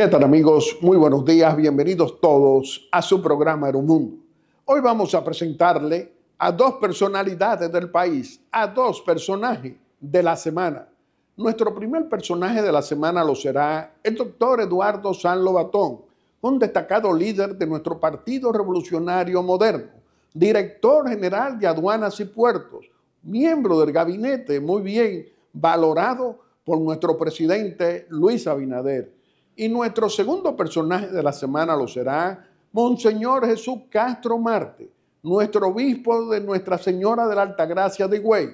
¿Qué tal amigos? Muy buenos días, bienvenidos todos a su programa Aeromundo. Hoy vamos a presentarle a dos personalidades del país, a dos personajes de la semana. Nuestro primer personaje de la semana lo será el doctor Eduardo San Lobatón, un destacado líder de nuestro Partido Revolucionario Moderno, director general de aduanas y puertos, miembro del gabinete muy bien valorado por nuestro presidente Luis Abinader y nuestro segundo personaje de la semana lo será Monseñor Jesús Castro Marte, nuestro obispo de Nuestra Señora de la Gracia de Güey,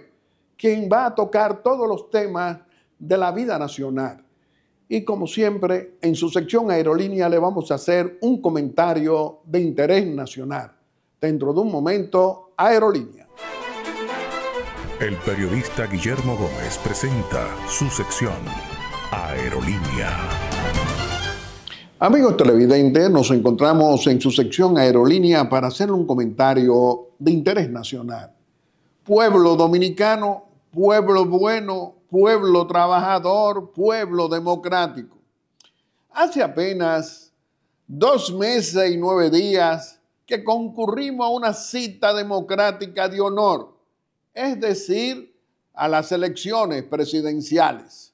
quien va a tocar todos los temas de la vida nacional. Y como siempre, en su sección aerolínea le vamos a hacer un comentario de interés nacional. Dentro de un momento, aerolínea. El periodista Guillermo Gómez presenta su sección aerolínea. Amigos televidentes, nos encontramos en su sección Aerolínea para hacerle un comentario de interés nacional. Pueblo dominicano, pueblo bueno, pueblo trabajador, pueblo democrático. Hace apenas dos meses y nueve días que concurrimos a una cita democrática de honor, es decir, a las elecciones presidenciales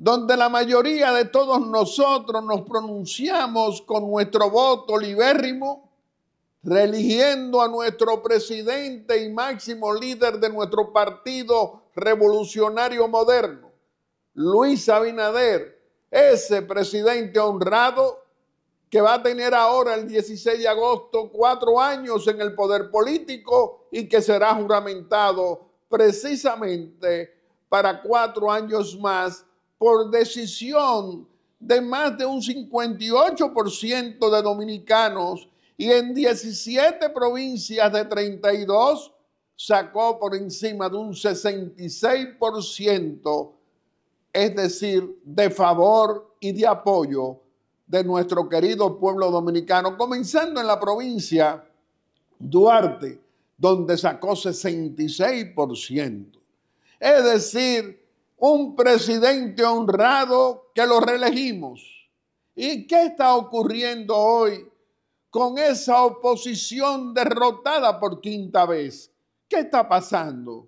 donde la mayoría de todos nosotros nos pronunciamos con nuestro voto libérrimo, religiendo a nuestro presidente y máximo líder de nuestro partido revolucionario moderno, Luis Abinader, ese presidente honrado que va a tener ahora el 16 de agosto cuatro años en el poder político y que será juramentado precisamente para cuatro años más por decisión de más de un 58% de dominicanos y en 17 provincias de 32 sacó por encima de un 66%, es decir, de favor y de apoyo de nuestro querido pueblo dominicano, comenzando en la provincia Duarte, donde sacó 66%. Es decir, un presidente honrado que lo reelegimos. ¿Y qué está ocurriendo hoy con esa oposición derrotada por quinta vez? ¿Qué está pasando?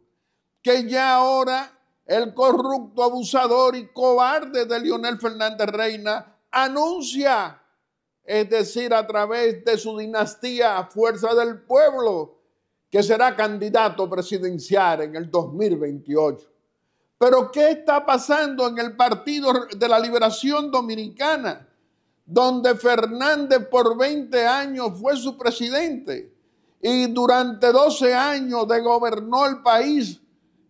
Que ya ahora el corrupto, abusador y cobarde de Leonel Fernández Reina anuncia, es decir, a través de su dinastía a Fuerza del Pueblo, que será candidato presidencial en el 2028. Pero ¿qué está pasando en el Partido de la Liberación Dominicana, donde Fernández por 20 años fue su presidente y durante 12 años de gobernó el país?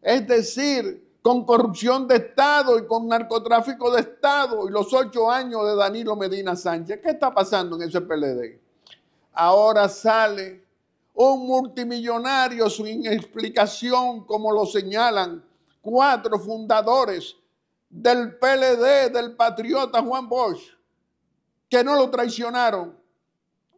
Es decir, con corrupción de Estado y con narcotráfico de Estado y los 8 años de Danilo Medina Sánchez. ¿Qué está pasando en ese PLD? Ahora sale un multimillonario sin explicación, como lo señalan cuatro fundadores del PLD, del patriota Juan Bosch, que no lo traicionaron.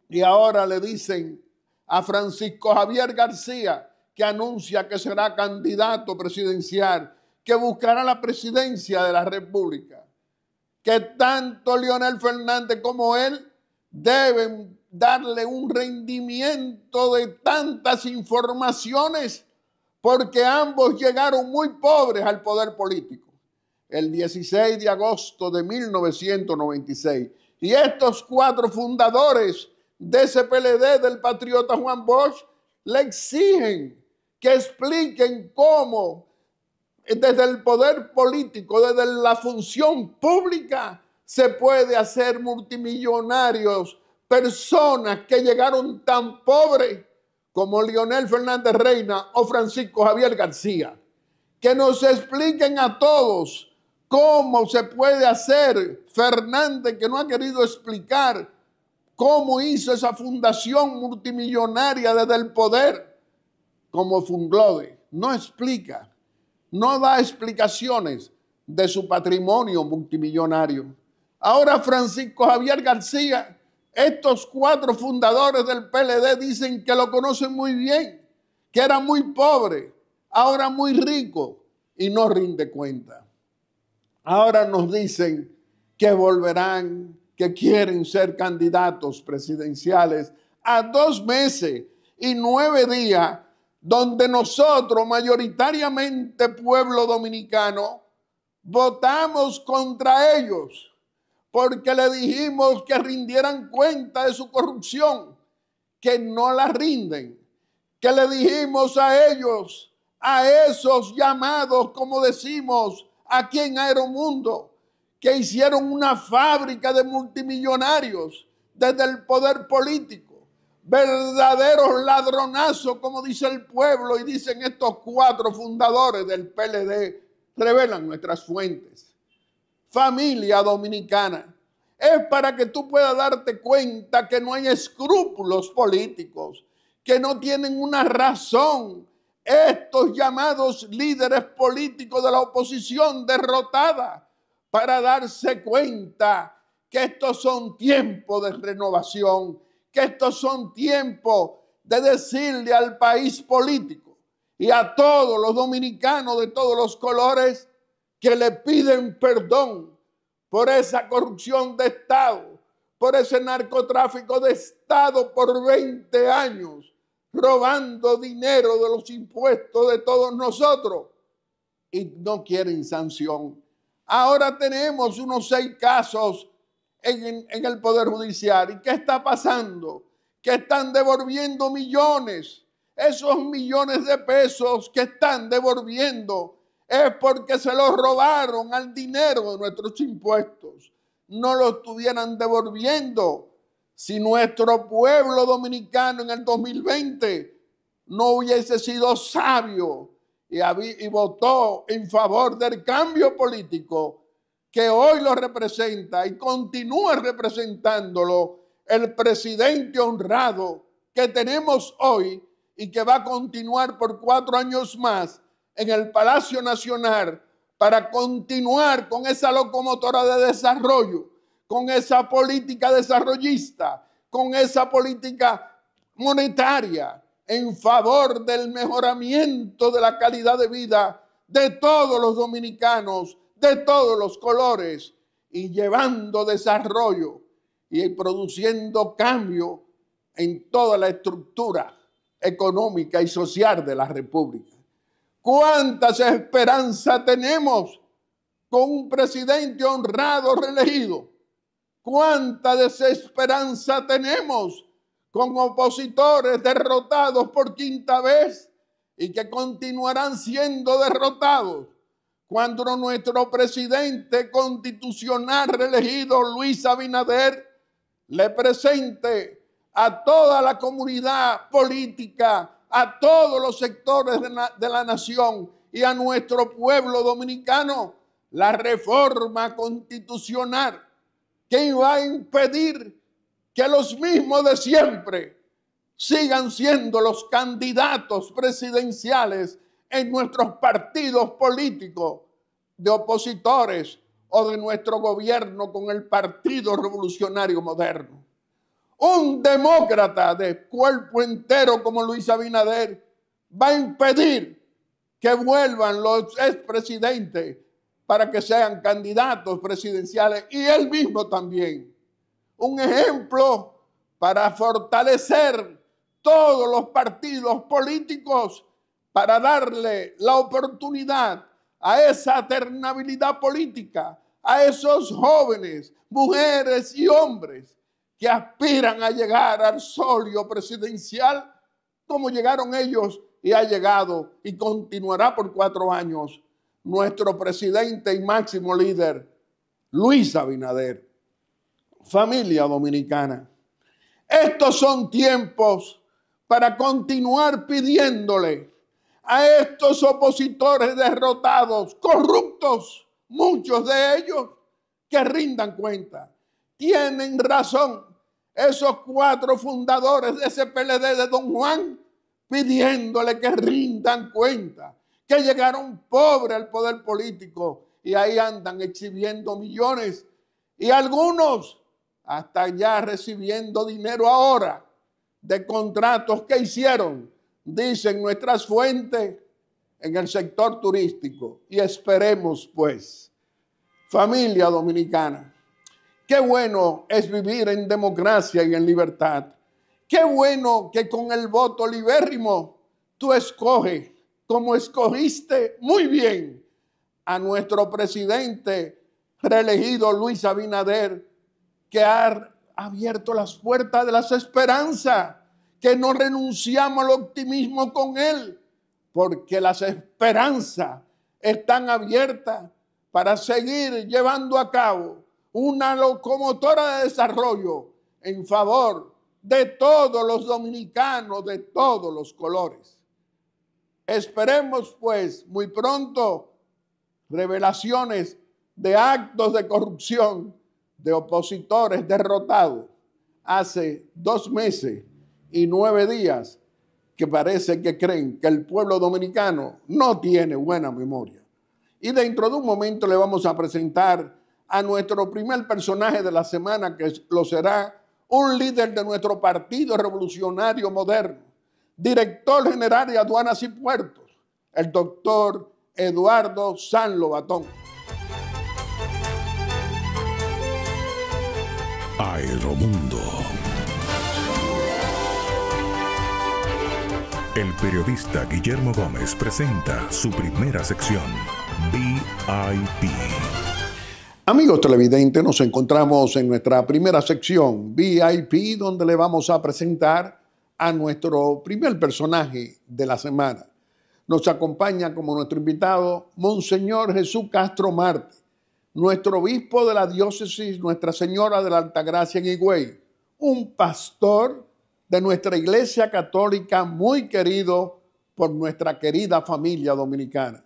Y ahora le dicen a Francisco Javier García, que anuncia que será candidato presidencial, que buscará la presidencia de la República, que tanto Leonel Fernández como él deben darle un rendimiento de tantas informaciones porque ambos llegaron muy pobres al poder político, el 16 de agosto de 1996. Y estos cuatro fundadores de ese PLD del patriota Juan Bosch le exigen que expliquen cómo desde el poder político, desde la función pública, se puede hacer multimillonarios personas que llegaron tan pobres como Lionel Fernández Reina o Francisco Javier García, que nos expliquen a todos cómo se puede hacer Fernández, que no ha querido explicar cómo hizo esa fundación multimillonaria desde el poder, como Funglode. No explica, no da explicaciones de su patrimonio multimillonario. Ahora Francisco Javier García, estos cuatro fundadores del PLD dicen que lo conocen muy bien, que era muy pobre, ahora muy rico y no rinde cuenta. Ahora nos dicen que volverán, que quieren ser candidatos presidenciales a dos meses y nueve días, donde nosotros, mayoritariamente pueblo dominicano, votamos contra ellos porque le dijimos que rindieran cuenta de su corrupción, que no la rinden, que le dijimos a ellos, a esos llamados, como decimos, aquí en Aeromundo, que hicieron una fábrica de multimillonarios desde el poder político, verdaderos ladronazos, como dice el pueblo y dicen estos cuatro fundadores del PLD, revelan nuestras fuentes familia dominicana. Es para que tú puedas darte cuenta que no hay escrúpulos políticos, que no tienen una razón estos llamados líderes políticos de la oposición derrotada para darse cuenta que estos son tiempos de renovación, que estos son tiempos de decirle al país político y a todos los dominicanos de todos los colores, que le piden perdón por esa corrupción de Estado, por ese narcotráfico de Estado por 20 años, robando dinero de los impuestos de todos nosotros y no quieren sanción. Ahora tenemos unos seis casos en, el Poder Judicial. ¿Y qué está pasando? Que están devolviendo millones, esos millones de pesos que están devolviendo es porque se lo robaron al dinero de nuestros impuestos. No lo estuvieran devolviendo si nuestro pueblo dominicano en el 2020 no hubiese sido sabio y, votó en favor del cambio político que hoy lo representa y continúa representándolo el presidente honrado que tenemos hoy y que va a continuar por cuatro años más en el Palacio Nacional para continuar con esa locomotora de desarrollo, con esa política desarrollista, con esa política monetaria en favor del mejoramiento de la calidad de vida de todos los dominicanos, de todos los colores, y llevando desarrollo y produciendo cambio en toda la estructura económica y social de la República. ¿Cuántas esperanzas tenemos con un presidente honrado, reelegido? ¿Cuánta desesperanza tenemos con opositores derrotados por quinta vez y que continuarán siendo derrotados? Cuando nuestro presidente constitucional reelegido Luis Abinader le presente a toda la comunidad política a todos los sectores de la, nación y a nuestro pueblo dominicano la reforma constitucional que iba a impedir que los mismos de siempre sigan siendo los candidatos presidenciales en nuestros partidos políticos de opositores o de nuestro gobierno con el Partido Revolucionario Moderno un demócrata de cuerpo entero como Luis Abinader va a impedir que vuelvan los expresidentes para que sean candidatos presidenciales y él mismo también. Un ejemplo para fortalecer todos los partidos políticos para darle la oportunidad a esa ternabilidad política, a esos jóvenes, mujeres y hombres que aspiran a llegar al solio presidencial como llegaron ellos y ha llegado y continuará por cuatro años nuestro presidente y máximo líder, Luis Abinader. Familia dominicana, estos son tiempos para continuar pidiéndole a estos opositores derrotados, corruptos, muchos de ellos, que rindan cuenta tienen razón esos cuatro fundadores de ese PLD de Don Juan pidiéndole que rindan cuenta, que llegaron pobres al poder político y ahí andan exhibiendo millones y algunos hasta ya recibiendo dinero ahora de contratos que hicieron, dicen nuestras fuentes, en el sector turístico. Y esperemos pues, familia dominicana Qué bueno es vivir en democracia y en libertad. Qué bueno que con el voto libérrimo tú escoges, como escogiste muy bien a nuestro presidente reelegido Luis Abinader, que ha abierto las puertas de las esperanzas, que no renunciamos al optimismo con él, porque las esperanzas están abiertas para seguir llevando a cabo una locomotora de desarrollo en favor de todos los dominicanos de todos los colores. Esperemos pues muy pronto revelaciones de actos de corrupción de opositores derrotados hace dos meses y nueve días que parece que creen que el pueblo dominicano no tiene buena memoria. Y dentro de un momento le vamos a presentar a nuestro primer personaje de la semana, que lo será un líder de nuestro Partido Revolucionario Moderno, director general de aduanas y puertos, el doctor Eduardo San Lobatón. Aeromundo. El periodista Guillermo Gómez presenta su primera sección, VIP. Amigos televidentes, nos encontramos en nuestra primera sección VIP, donde le vamos a presentar a nuestro primer personaje de la semana. Nos acompaña como nuestro invitado Monseñor Jesús Castro Marte, nuestro obispo de la diócesis Nuestra Señora de la Altagracia en Higüey, un pastor de nuestra Iglesia Católica muy querido por nuestra querida familia dominicana.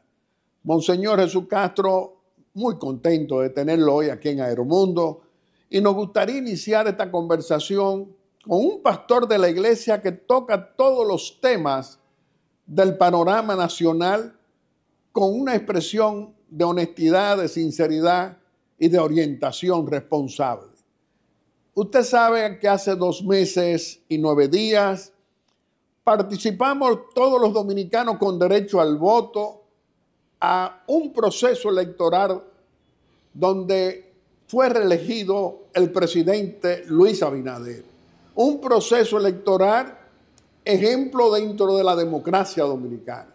Monseñor Jesús Castro, muy contento de tenerlo hoy aquí en Aeromundo y nos gustaría iniciar esta conversación con un pastor de la iglesia que toca todos los temas del panorama nacional con una expresión de honestidad, de sinceridad y de orientación responsable. Usted sabe que hace dos meses y nueve días participamos todos los dominicanos con derecho al voto a un proceso electoral donde fue reelegido el presidente Luis Abinader. Un proceso electoral ejemplo dentro de la democracia dominicana.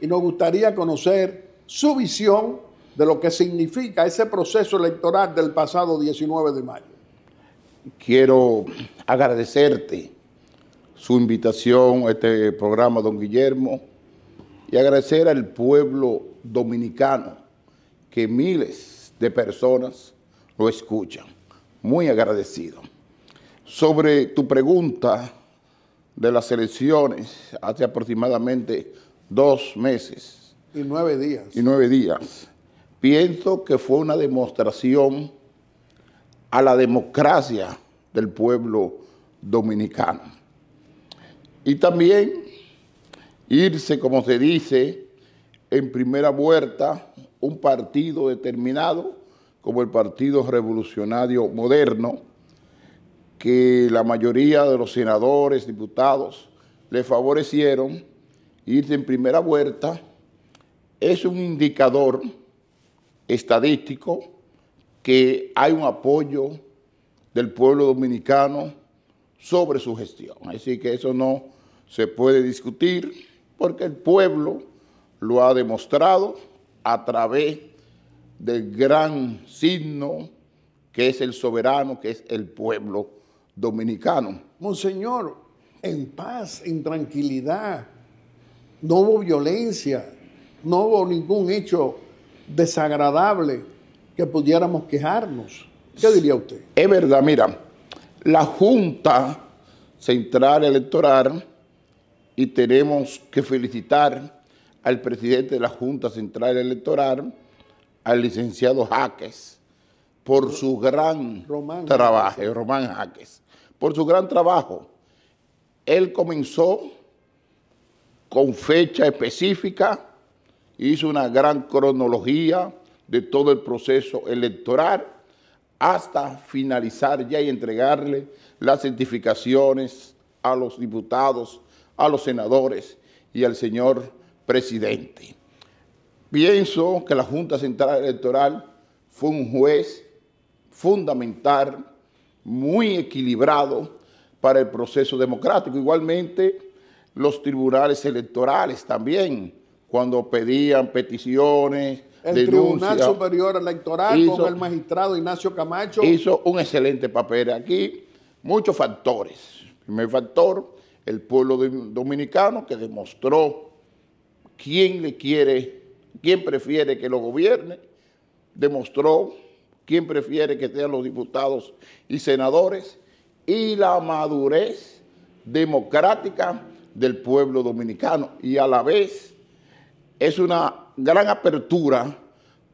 Y nos gustaría conocer su visión de lo que significa ese proceso electoral del pasado 19 de mayo. Quiero agradecerte su invitación a este programa, don Guillermo y agradecer al pueblo dominicano que miles de personas lo escuchan. Muy agradecido. Sobre tu pregunta de las elecciones hace aproximadamente dos meses. Y nueve días. Y nueve días. Pienso que fue una demostración a la democracia del pueblo dominicano. Y también irse, como se dice, en primera vuelta un partido determinado como el Partido Revolucionario Moderno, que la mayoría de los senadores, diputados, le favorecieron irse en primera vuelta, es un indicador estadístico que hay un apoyo del pueblo dominicano sobre su gestión. Así que eso no se puede discutir porque el pueblo lo ha demostrado a través del gran signo que es el soberano, que es el pueblo dominicano. Monseñor, en paz, en tranquilidad, no hubo violencia, no hubo ningún hecho desagradable que pudiéramos quejarnos. ¿Qué diría usted? Es verdad, mira, la Junta Central Electoral y tenemos que felicitar al presidente de la Junta Central Electoral, al licenciado Jaques, por su gran trabajo, Jaques, por su gran trabajo. Él comenzó con fecha específica, hizo una gran cronología de todo el proceso electoral hasta finalizar ya y entregarle las certificaciones a los diputados a los senadores y al señor presidente. Pienso que la Junta Central Electoral fue un juez fundamental, muy equilibrado para el proceso democrático. Igualmente, los tribunales electorales también, cuando pedían peticiones, el Tribunal Superior Electoral hizo, el magistrado Ignacio Camacho. Hizo un excelente papel aquí, muchos factores. El primer factor, el pueblo dominicano que demostró quién le quiere, quién prefiere que lo gobierne, demostró quién prefiere que sean los diputados y senadores y la madurez democrática del pueblo dominicano. Y a la vez es una gran apertura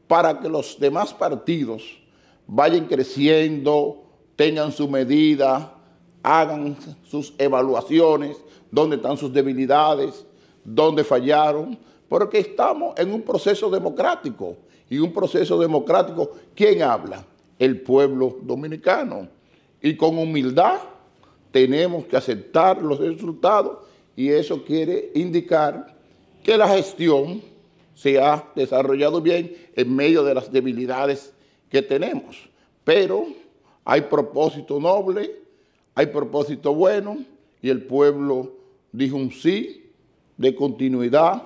para que los demás partidos vayan creciendo, tengan su medida, hagan sus evaluaciones, dónde están sus debilidades, dónde fallaron, porque estamos en un proceso democrático y un proceso democrático, ¿quién habla? El pueblo dominicano. Y con humildad tenemos que aceptar los resultados y eso quiere indicar que la gestión se ha desarrollado bien en medio de las debilidades que tenemos. Pero hay propósito noble hay propósito bueno y el pueblo dijo un sí de continuidad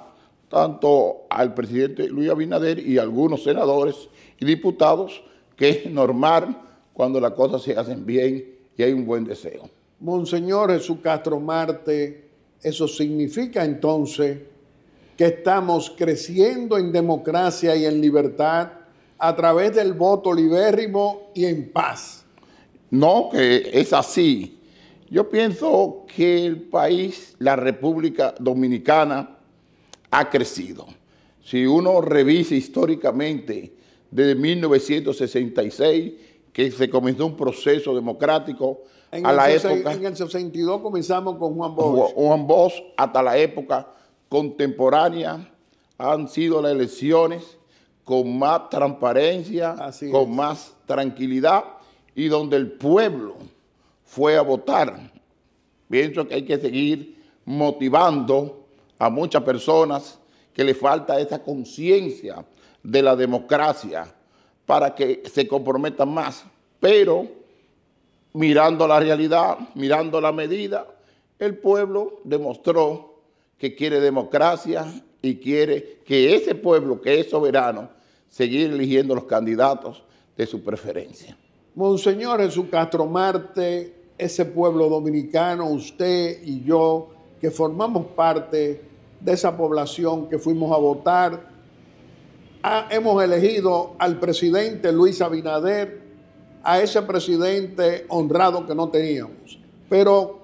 tanto al presidente Luis Abinader y a algunos senadores y diputados, que es normal cuando las cosas se hacen bien y hay un buen deseo. Monseñor Jesús Castro Marte, eso significa entonces que estamos creciendo en democracia y en libertad a través del voto libérrimo y en paz. No, que es así. Yo pienso que el país, la República Dominicana, ha crecido. Si uno revisa históricamente desde 1966, que se comenzó un proceso democrático en a la época... En el 62 comenzamos con Juan Bosch. Juan Bosch hasta la época contemporánea han sido las elecciones con más transparencia, con más tranquilidad y donde el pueblo fue a votar. Pienso que hay que seguir motivando a muchas personas que le falta esa conciencia de la democracia para que se comprometan más. Pero mirando la realidad, mirando la medida, el pueblo demostró que quiere democracia y quiere que ese pueblo que es soberano, seguir eligiendo los candidatos de su preferencia. Monseñor Castro Marte, ese pueblo dominicano, usted y yo, que formamos parte de esa población que fuimos a votar, hemos elegido al presidente Luis Abinader, a ese presidente honrado que no teníamos. Pero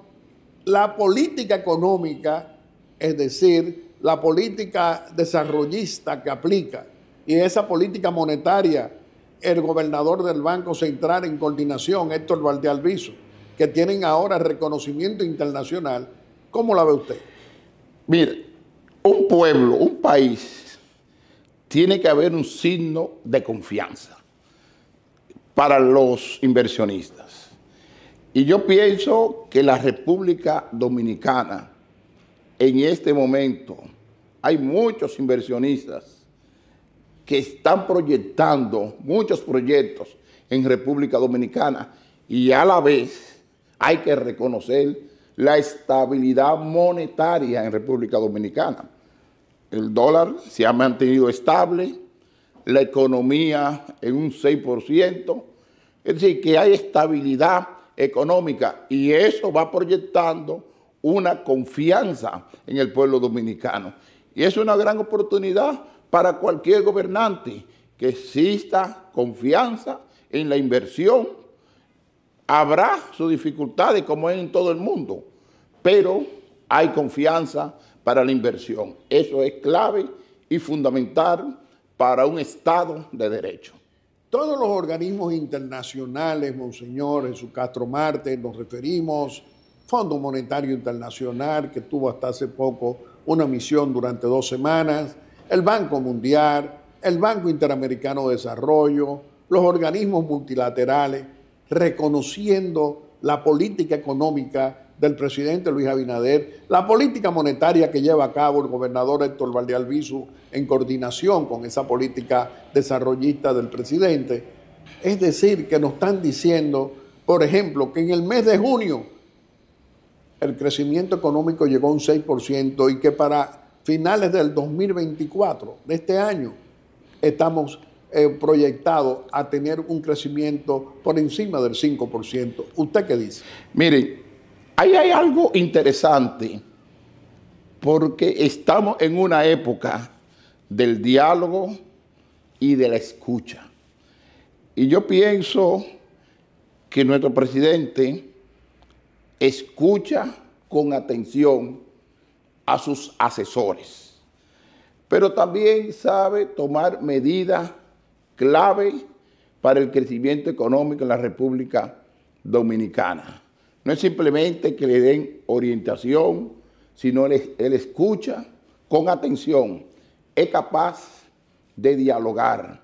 la política económica, es decir, la política desarrollista que aplica y esa política monetaria el gobernador del Banco Central en coordinación, Héctor Valdealviso, que tienen ahora reconocimiento internacional. ¿Cómo la ve usted? Mire, un pueblo, un país, tiene que haber un signo de confianza para los inversionistas. Y yo pienso que la República Dominicana, en este momento, hay muchos inversionistas que están proyectando muchos proyectos en República Dominicana y a la vez hay que reconocer la estabilidad monetaria en República Dominicana. El dólar se ha mantenido estable, la economía en un 6%, es decir, que hay estabilidad económica y eso va proyectando una confianza en el pueblo dominicano. Y es una gran oportunidad para cualquier gobernante que exista confianza en la inversión. Habrá sus dificultades como es en todo el mundo, pero hay confianza para la inversión. Eso es clave y fundamental para un Estado de Derecho. Todos los organismos internacionales, Monseñor, en su Castro Marte, nos referimos, Fondo Monetario Internacional, que tuvo hasta hace poco una misión durante dos semanas, el Banco Mundial, el Banco Interamericano de Desarrollo, los organismos multilaterales, reconociendo la política económica del presidente Luis Abinader, la política monetaria que lleva a cabo el gobernador Héctor Albizu en coordinación con esa política desarrollista del presidente. Es decir, que nos están diciendo, por ejemplo, que en el mes de junio el crecimiento económico llegó a un 6% y que para finales del 2024, de este año, estamos eh, proyectados a tener un crecimiento por encima del 5%. ¿Usted qué dice? Mire, ahí hay algo interesante, porque estamos en una época del diálogo y de la escucha. Y yo pienso que nuestro presidente escucha con atención a sus asesores. Pero también sabe tomar medidas clave para el crecimiento económico en la República Dominicana. No es simplemente que le den orientación, sino él, escucha con atención, es capaz de dialogar,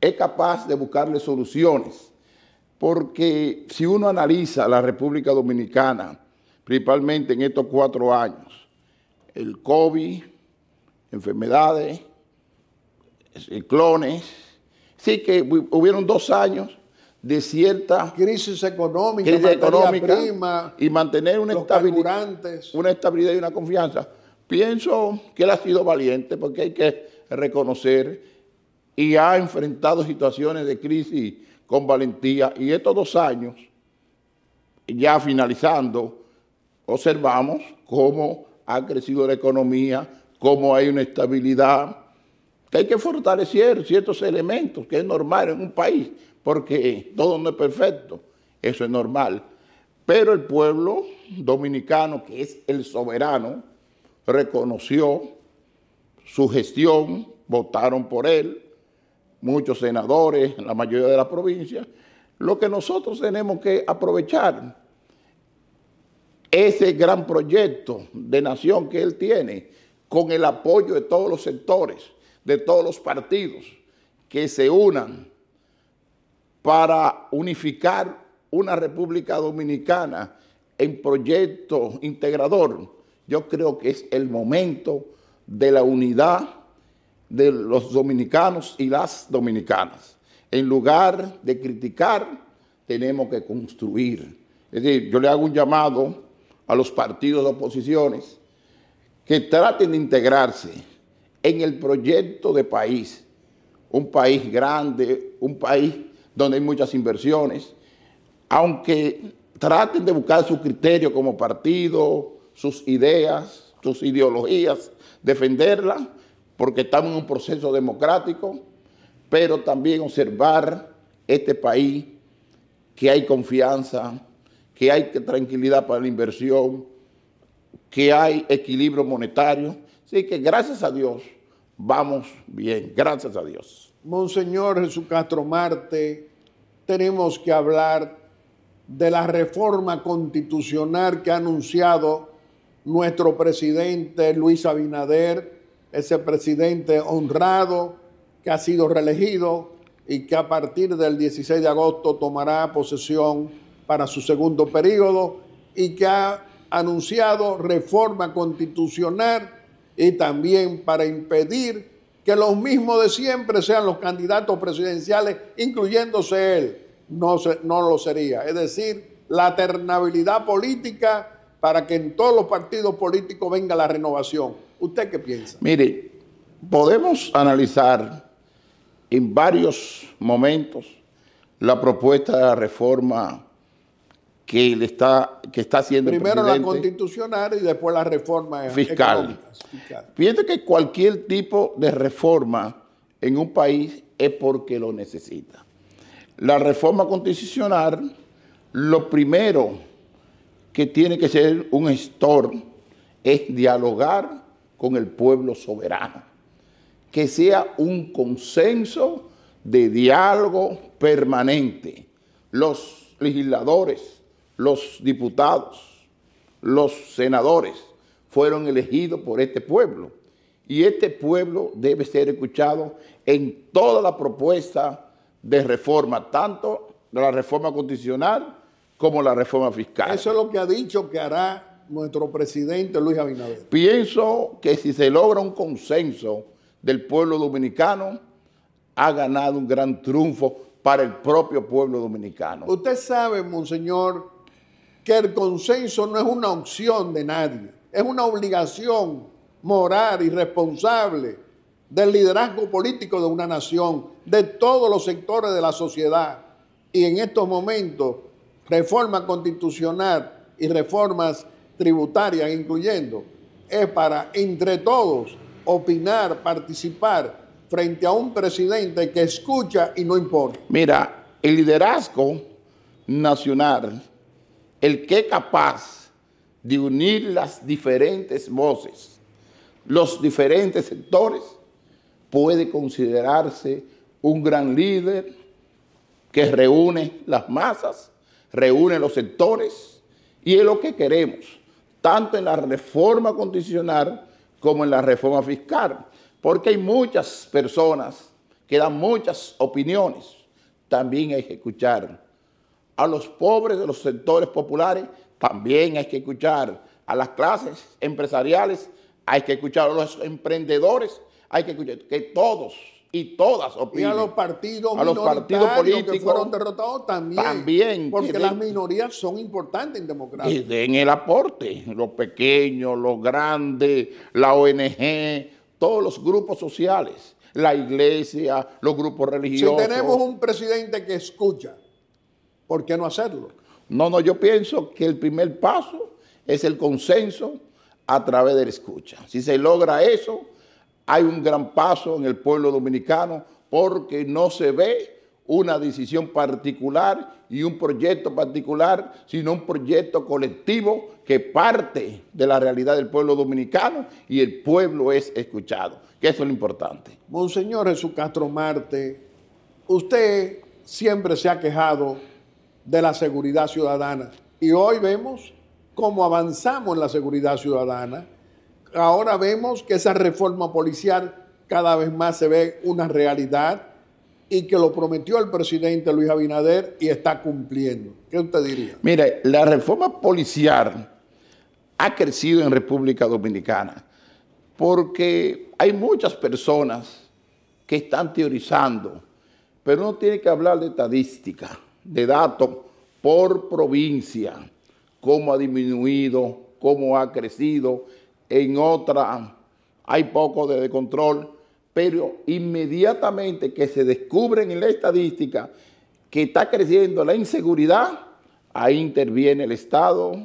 es capaz de buscarle soluciones, porque si uno analiza la República Dominicana, principalmente en estos cuatro años, el COVID, enfermedades, eh, clones. Sí que hubieron dos años de cierta crisis económica, y mantener una estabilidad, una estabilidad y una confianza. Pienso que él ha sido valiente porque hay que reconocer y ha enfrentado situaciones de crisis con valentía. Y estos dos años, ya finalizando, observamos cómo ha crecido la economía, cómo hay una estabilidad, que hay que fortalecer ciertos elementos, que es normal en un país, porque todo no es perfecto, eso es normal. Pero el pueblo dominicano, que es el soberano, reconoció su gestión, votaron por él, muchos senadores, la mayoría de la provincia... lo que nosotros tenemos que aprovechar ese gran proyecto de nación que él tiene, con el apoyo de todos los sectores, de todos los partidos, que se unan para unificar una República Dominicana en proyecto integrador, yo creo que es el momento de la unidad de los dominicanos y las dominicanas. En lugar de criticar, tenemos que construir. Es decir, yo le hago un llamado a los partidos de oposiciones que traten de integrarse en el proyecto de país, un país grande, un país donde hay muchas inversiones, aunque traten de buscar su criterio como partido, sus ideas, sus ideologías, defenderlas, porque estamos en un proceso democrático, pero también observar este país que hay confianza, que hay tranquilidad para la inversión, que hay equilibrio monetario. Así que gracias a Dios vamos bien, gracias a Dios. Monseñor Jesús Castro Marte, tenemos que hablar de la reforma constitucional que ha anunciado nuestro presidente Luis Abinader, ese presidente honrado que ha sido reelegido y que a partir del 16 de agosto tomará posesión para su segundo periodo y que ha anunciado reforma constitucional y también para impedir que los mismos de siempre sean los candidatos presidenciales, incluyéndose él. No, no lo sería. Es decir, la ternabilidad política para que en todos los partidos políticos venga la renovación. ¿Usted qué piensa? Mire, podemos analizar en varios momentos la propuesta de la reforma que, está, que está haciendo Primero la constitucional y después la reforma fiscal. fíjense que cualquier tipo de reforma en un país es porque lo necesita. La reforma constitucional, lo primero que tiene que ser un gestor es dialogar con el pueblo soberano. Que sea un consenso de diálogo permanente. Los legisladores, los diputados, los senadores, fueron elegidos por este pueblo. Y este pueblo debe ser escuchado en toda la propuesta de reforma, tanto de la reforma constitucional como la reforma fiscal. Eso es lo que ha dicho que hará nuestro presidente Luis Abinader. Pienso que si se logra un consenso del pueblo dominicano, ha ganado un gran triunfo para el propio pueblo dominicano. Usted sabe, monseñor, que el consenso no es una opción de nadie, es una obligación moral y responsable del liderazgo político de una nación, de todos los sectores de la sociedad. Y en estos momentos, reforma constitucional y reformas tributarias incluyendo, es para entre todos opinar, participar frente a un presidente que escucha y no importa. Mira, el liderazgo nacional el que es capaz de unir las diferentes voces, los diferentes sectores, puede considerarse un gran líder que reúne las masas, reúne los sectores, y es lo que queremos, tanto en la reforma condicional como en la reforma fiscal, porque hay muchas personas que dan muchas opiniones, también hay que a los pobres de los sectores populares, también hay que escuchar a las clases empresariales, hay que escuchar a los emprendedores, hay que escuchar que todos y todas opinen. Y a los partidos, a los partidos políticos que fueron derrotados también. Porque las minorías son importantes en democracia. Y den el aporte, los pequeños, los grandes, la ONG, todos los grupos sociales, la iglesia, los grupos religiosos. Si tenemos un presidente que escucha, ¿Por qué no hacerlo? No, no, yo pienso que el primer paso es el consenso a través de la escucha. Si se logra eso, hay un gran paso en el pueblo dominicano porque no se ve una decisión particular y un proyecto particular, sino un proyecto colectivo que parte de la realidad del pueblo dominicano y el pueblo es escuchado, que eso es lo importante. Monseñor Jesús Castro Marte, usted siempre se ha quejado de la seguridad ciudadana. Y hoy vemos cómo avanzamos en la seguridad ciudadana. Ahora vemos que esa reforma policial cada vez más se ve una realidad y que lo prometió el presidente Luis Abinader y está cumpliendo. ¿Qué usted diría? Mire, la reforma policial ha crecido en República Dominicana porque hay muchas personas que están teorizando, pero uno tiene que hablar de estadística de datos por provincia, cómo ha disminuido, cómo ha crecido. En otra hay poco de control, pero inmediatamente que se descubren en la estadística que está creciendo la inseguridad, ahí interviene el Estado,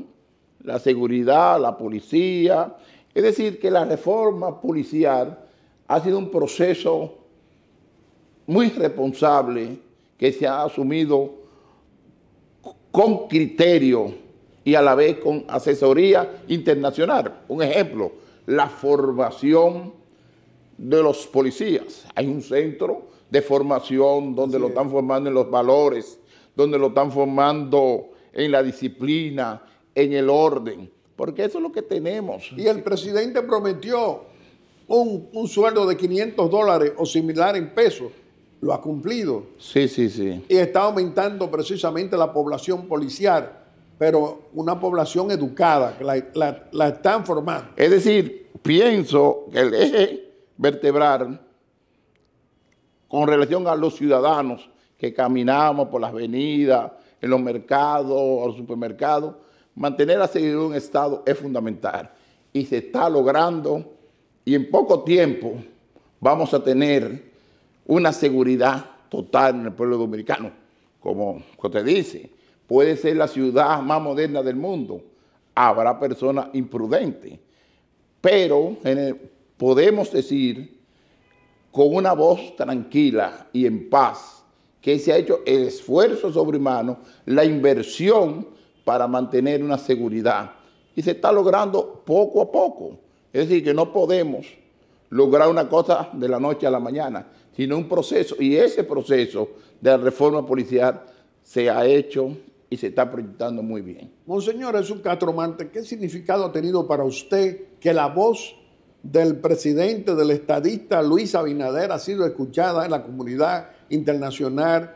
la seguridad, la policía. Es decir, que la reforma policial ha sido un proceso muy responsable que se ha asumido con criterio y a la vez con asesoría internacional. Un ejemplo, la formación de los policías. Hay un centro de formación donde lo están formando en los valores, donde lo están formando en la disciplina, en el orden, porque eso es lo que tenemos. Y el presidente prometió un sueldo de 500 dólares o similar en pesos lo ha cumplido. Sí, sí, sí. Y está aumentando precisamente la población policial, pero una población educada, la, están formando. Es decir, pienso que el eje vertebral con relación a los ciudadanos que caminamos por las avenidas, en los mercados, a los supermercados, mantener a seguridad en un estado es fundamental. Y se está logrando y en poco tiempo vamos a tener una seguridad total en el pueblo dominicano. Como te dice, puede ser la ciudad más moderna del mundo, habrá personas imprudentes, pero podemos decir con una voz tranquila y en paz que se ha hecho el esfuerzo sobrehumano, la inversión para mantener una seguridad y se está logrando poco a poco. Es decir, que no podemos lograr una cosa de la noche a la mañana, sino un proceso. Y ese proceso de reforma policial se ha hecho y se está proyectando muy bien. Monseñor es un catromante. ¿qué significado ha tenido para usted que la voz del presidente, del estadista Luis Abinader ha sido escuchada en la comunidad internacional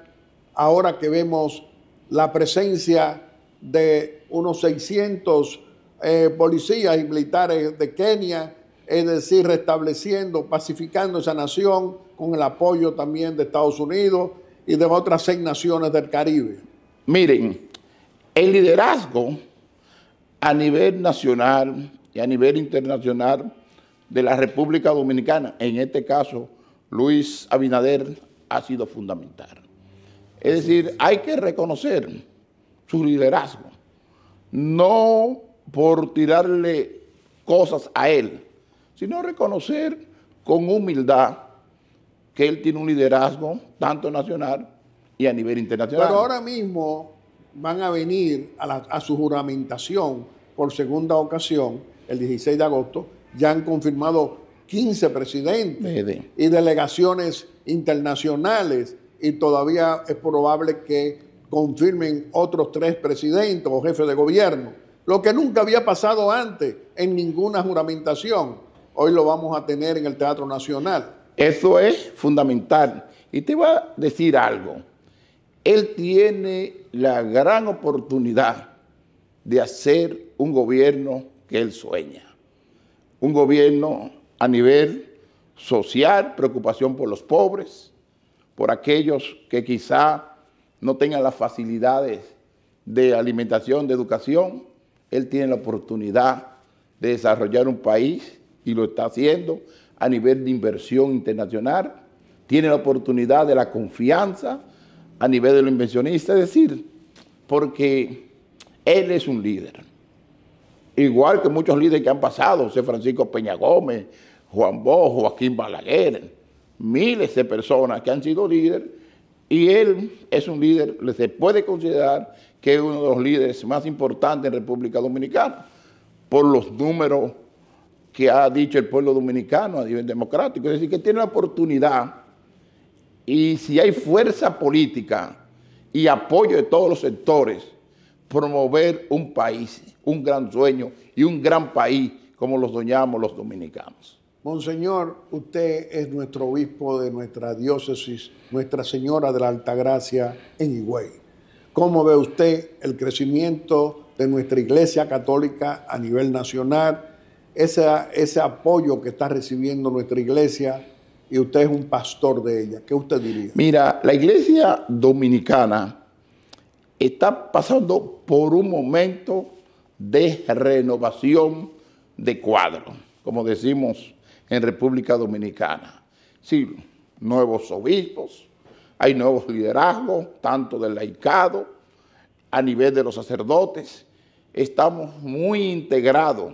ahora que vemos la presencia de unos 600 eh, policías y militares de Kenia, es decir, restableciendo, pacificando esa nación, con el apoyo también de Estados Unidos y de otras seis naciones del Caribe. Miren, el liderazgo a nivel nacional y a nivel internacional de la República Dominicana, en este caso Luis Abinader, ha sido fundamental. Es decir, hay que reconocer su liderazgo, no por tirarle cosas a él, sino reconocer con humildad que él tiene un liderazgo, tanto nacional y a nivel internacional. Pero ahora mismo van a venir a, su juramentación por segunda ocasión, el 16 de agosto, ya han confirmado 15 presidentes y delegaciones internacionales y todavía es probable que confirmen otros tres presidentes o jefes de gobierno, lo que nunca había pasado antes en ninguna juramentación. Hoy lo vamos a tener en el Teatro Nacional. Eso es fundamental. Y te voy a decir algo. Él tiene la gran oportunidad de hacer un gobierno que él sueña. Un gobierno a nivel social, preocupación por los pobres, por aquellos que quizá no tengan las facilidades de alimentación, de educación. Él tiene la oportunidad de desarrollar un país y lo está haciendo a nivel de inversión internacional, tiene la oportunidad de la confianza a nivel de los inversionistas, es decir, porque él es un líder. Igual que muchos líderes que han pasado, José Francisco Peña Gómez, Juan Bojo, Joaquín Balaguer, miles de personas que han sido líderes, y él es un líder, se puede considerar que es uno de los líderes más importantes en República Dominicana, por los números que ha dicho el pueblo dominicano a nivel democrático. Es decir, que tiene la oportunidad y si hay fuerza política y apoyo de todos los sectores, promover un país, un gran sueño y un gran país como los doñamos los dominicanos. Monseñor, usted es nuestro obispo de nuestra diócesis, Nuestra Señora de la alta gracia en Higüey. ¿Cómo ve usted el crecimiento de nuestra Iglesia Católica a nivel nacional? ese apoyo que está recibiendo nuestra iglesia y usted es un pastor de ella. ¿Qué usted diría? Mira, la iglesia dominicana está pasando por un momento de renovación de cuadro, como decimos en República Dominicana. Sí, nuevos obispos, hay nuevos liderazgos, tanto del laicado, a nivel de los sacerdotes. Estamos muy integrados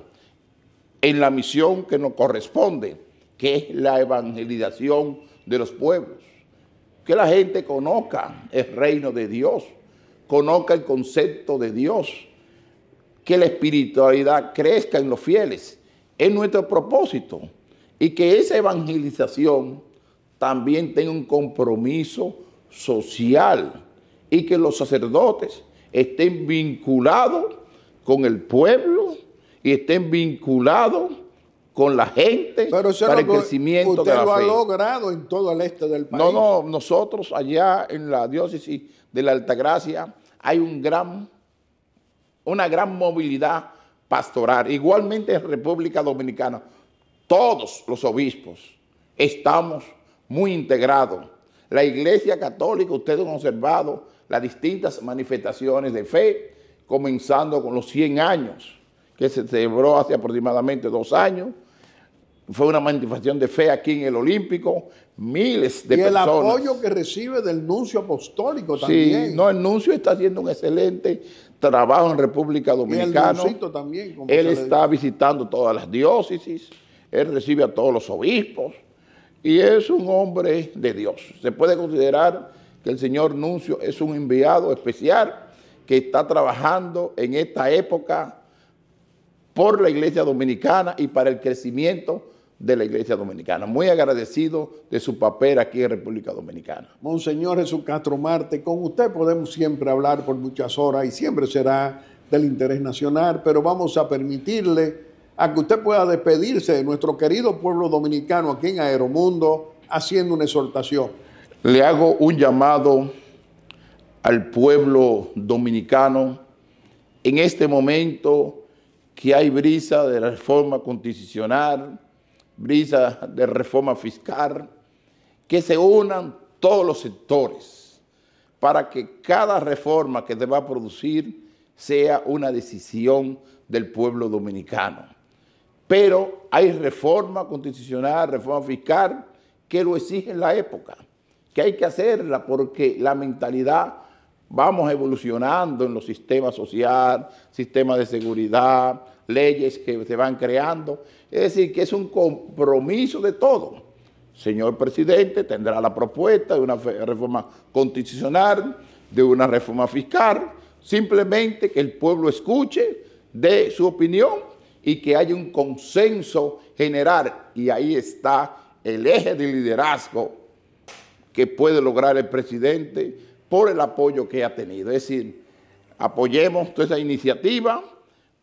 en la misión que nos corresponde, que es la evangelización de los pueblos. Que la gente conozca el reino de Dios, conozca el concepto de Dios, que la espiritualidad crezca en los fieles. Es nuestro propósito. Y que esa evangelización también tenga un compromiso social y que los sacerdotes estén vinculados con el pueblo y estén vinculados con la gente para el crecimiento de la lo ha logrado en todo el este del país. No, no, nosotros allá en la diócesis de la Altagracia hay un gran, una gran movilidad pastoral. Igualmente en República Dominicana, todos los obispos estamos muy integrados. La Iglesia Católica, ustedes han observado las distintas manifestaciones de fe, comenzando con los 100 años que se celebró hace aproximadamente dos años. Fue una manifestación de fe aquí en el Olímpico, miles de personas. Y el apoyo que recibe del nuncio apostólico también. Sí, no, el nuncio está haciendo un excelente trabajo en República Dominicana. Y el también. él está visitando todas las diócesis, él recibe a todos los obispos y es un hombre de Dios. Se puede considerar que el señor nuncio es un enviado especial que está trabajando en esta época por la Iglesia Dominicana y para el crecimiento de la Iglesia Dominicana. Muy agradecido de su papel aquí en República Dominicana. Monseñor Jesús Castro Marte, con usted podemos siempre hablar por muchas horas y siempre será del interés nacional, pero vamos a permitirle a que usted pueda despedirse de nuestro querido pueblo dominicano aquí en Aeromundo haciendo una exhortación. Le hago un llamado al pueblo dominicano en este momento que hay brisa de la reforma constitucional, brisa de reforma fiscal, que se unan todos los sectores para que cada reforma que se va a producir sea una decisión del pueblo dominicano. Pero hay reforma constitucional, reforma fiscal, que lo exige la época, que hay que hacerla porque la mentalidad vamos evolucionando en los sistemas sociales, sistemas de seguridad, leyes que se van creando. Es decir, que es un compromiso de todos. Señor presidente, tendrá la propuesta de una reforma constitucional, de una reforma fiscal, simplemente que el pueblo escuche, dé su opinión y que haya un consenso general. Y ahí está el eje de liderazgo que puede lograr el presidente por el apoyo que ha tenido. Es decir, apoyemos toda esa iniciativa,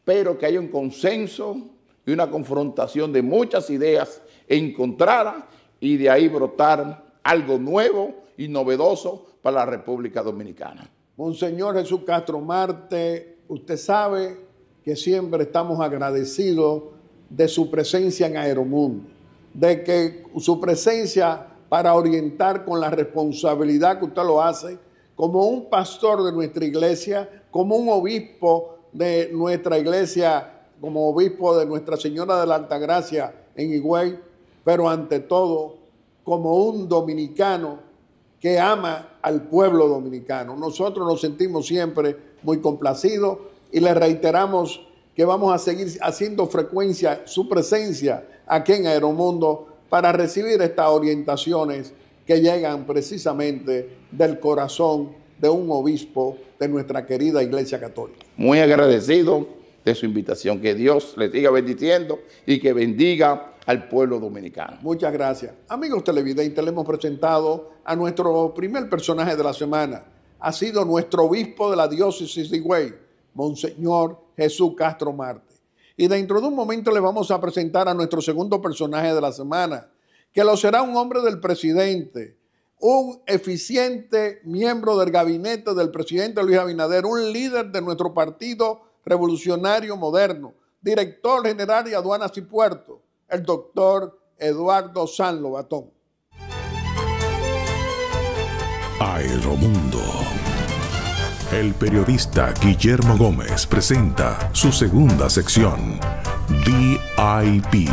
pero que haya un consenso y una confrontación de muchas ideas encontradas y de ahí brotar algo nuevo y novedoso para la República Dominicana. Monseñor Jesús Castro Marte, usted sabe que siempre estamos agradecidos de su presencia en Aeromundo, de que su presencia para orientar con la responsabilidad que usted lo hace como un pastor de nuestra iglesia, como un obispo de nuestra iglesia, como obispo de Nuestra Señora de la Gracia en Higüey, pero ante todo como un dominicano que ama al pueblo dominicano. Nosotros nos sentimos siempre muy complacidos y le reiteramos que vamos a seguir haciendo frecuencia su presencia aquí en Aeromundo para recibir estas orientaciones que llegan precisamente del corazón de un obispo de nuestra querida Iglesia Católica. Muy agradecido de su invitación. Que Dios le siga bendiciendo y que bendiga al pueblo dominicano. Muchas gracias. Amigos televidentes, le hemos presentado a nuestro primer personaje de la semana. Ha sido nuestro obispo de la diócesis de Higüey, Monseñor Jesús Castro Marte. Y dentro de un momento le vamos a presentar a nuestro segundo personaje de la semana, que lo será un hombre del presidente, un eficiente miembro del gabinete del presidente Luis Abinader, un líder de nuestro partido revolucionario moderno, director general de aduanas y puertos, el doctor Eduardo San Aeromundo. El periodista Guillermo Gómez presenta su segunda sección, DIP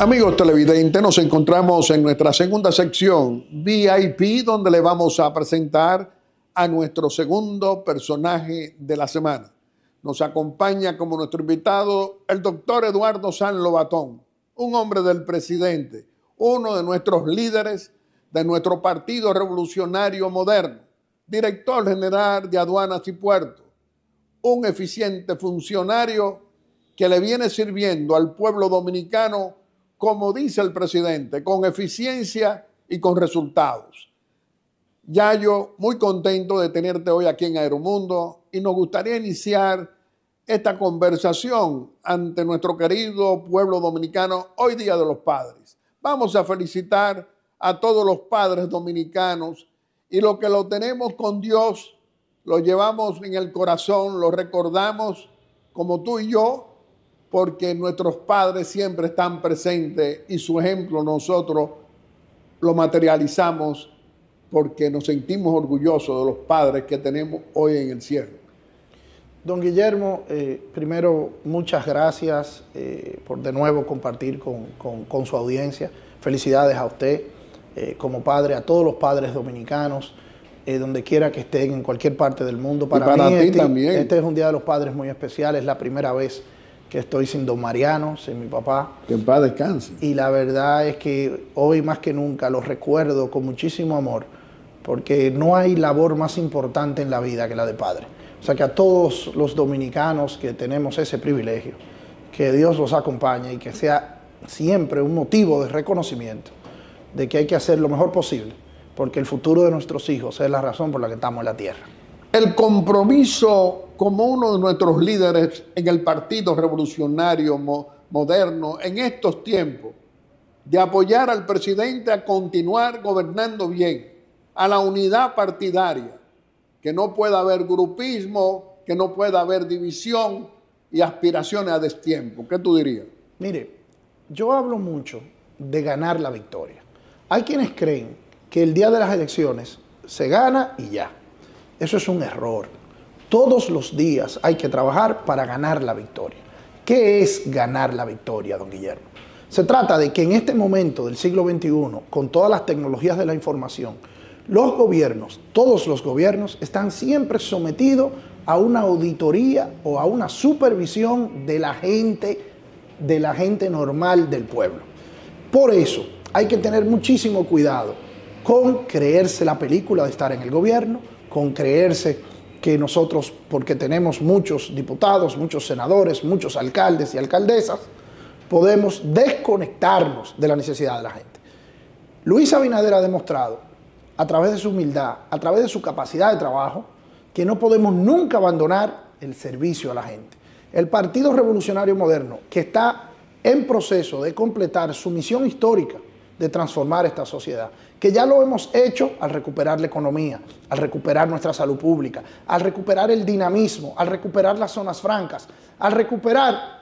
Amigos televidentes, nos encontramos en nuestra segunda sección VIP, donde le vamos a presentar a nuestro segundo personaje de la semana. Nos acompaña como nuestro invitado el doctor Eduardo San Lobatón, un hombre del presidente, uno de nuestros líderes de nuestro Partido Revolucionario Moderno, director general de aduanas y puertos, un eficiente funcionario que le viene sirviendo al pueblo dominicano como dice el presidente, con eficiencia y con resultados. Ya yo muy contento de tenerte hoy aquí en Aeromundo y nos gustaría iniciar esta conversación ante nuestro querido pueblo dominicano hoy Día de los Padres. Vamos a felicitar a todos los padres dominicanos y lo que lo tenemos con Dios, lo llevamos en el corazón, lo recordamos como tú y yo porque nuestros padres siempre están presentes y su ejemplo nosotros lo materializamos porque nos sentimos orgullosos de los padres que tenemos hoy en el cielo. Don Guillermo, eh, primero muchas gracias eh, por de nuevo compartir con, su audiencia. Felicidades a usted eh, como padre, a todos los padres dominicanos, donde quiera que estén, en cualquier parte del mundo. Para, mí este, también. este es un Día de los Padres muy especial, es la primera vez que estoy sin don Mariano, sin mi papá. Que en paz descanse. Y la verdad es que hoy más que nunca los recuerdo con muchísimo amor, porque no hay labor más importante en la vida que la de padre. O sea que a todos los dominicanos que tenemos ese privilegio, que Dios los acompañe y que sea siempre un motivo de reconocimiento de que hay que hacer lo mejor posible, porque el futuro de nuestros hijos es la razón por la que estamos en la tierra. El compromiso como uno de nuestros líderes en el Partido Revolucionario Moderno en estos tiempos, de apoyar al presidente a continuar gobernando bien, a la unidad partidaria, que no pueda haber grupismo, que no pueda haber división y aspiraciones a destiempo. ¿Qué tú dirías? Mire, yo hablo mucho de ganar la victoria. Hay quienes creen que el día de las elecciones se gana y ya. Eso es un error. Todos los días hay que trabajar para ganar la victoria. ¿Qué es ganar la victoria, don Guillermo? Se trata de que en este momento del siglo XXI, con todas las tecnologías de la información, los gobiernos, todos los gobiernos, están siempre sometidos a una auditoría o a una supervisión de la gente, de la gente normal del pueblo. Por eso hay que tener muchísimo cuidado con creerse la película de estar en el gobierno, con creerse que nosotros, porque tenemos muchos diputados, muchos senadores, muchos alcaldes y alcaldesas, podemos desconectarnos de la necesidad de la gente. Luis Abinader ha demostrado, a través de su humildad, a través de su capacidad de trabajo, que no podemos nunca abandonar el servicio a la gente. El Partido Revolucionario Moderno, que está en proceso de completar su misión histórica de transformar esta sociedad, que ya lo hemos hecho al recuperar la economía, al recuperar nuestra salud pública, al recuperar el dinamismo, al recuperar las zonas francas, al recuperar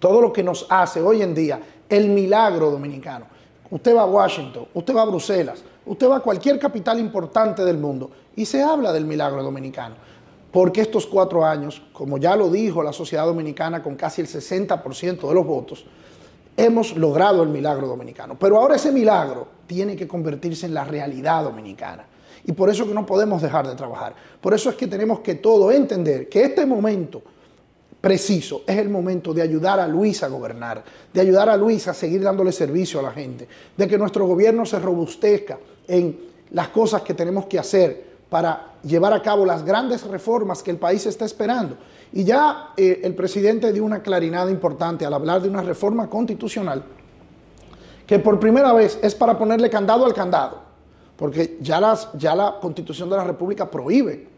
todo lo que nos hace hoy en día el milagro dominicano. Usted va a Washington, usted va a Bruselas, usted va a cualquier capital importante del mundo y se habla del milagro dominicano. Porque estos cuatro años, como ya lo dijo la sociedad dominicana con casi el 60% de los votos, hemos logrado el milagro dominicano. Pero ahora ese milagro tiene que convertirse en la realidad dominicana. Y por eso que no podemos dejar de trabajar. Por eso es que tenemos que todo entender que este momento preciso es el momento de ayudar a Luis a gobernar, de ayudar a Luis a seguir dándole servicio a la gente, de que nuestro gobierno se robustezca en las cosas que tenemos que hacer para llevar a cabo las grandes reformas que el país está esperando y ya eh, el presidente dio una clarinada importante al hablar de una reforma constitucional que por primera vez es para ponerle candado al candado, porque ya, ya la constitución de la República prohíbe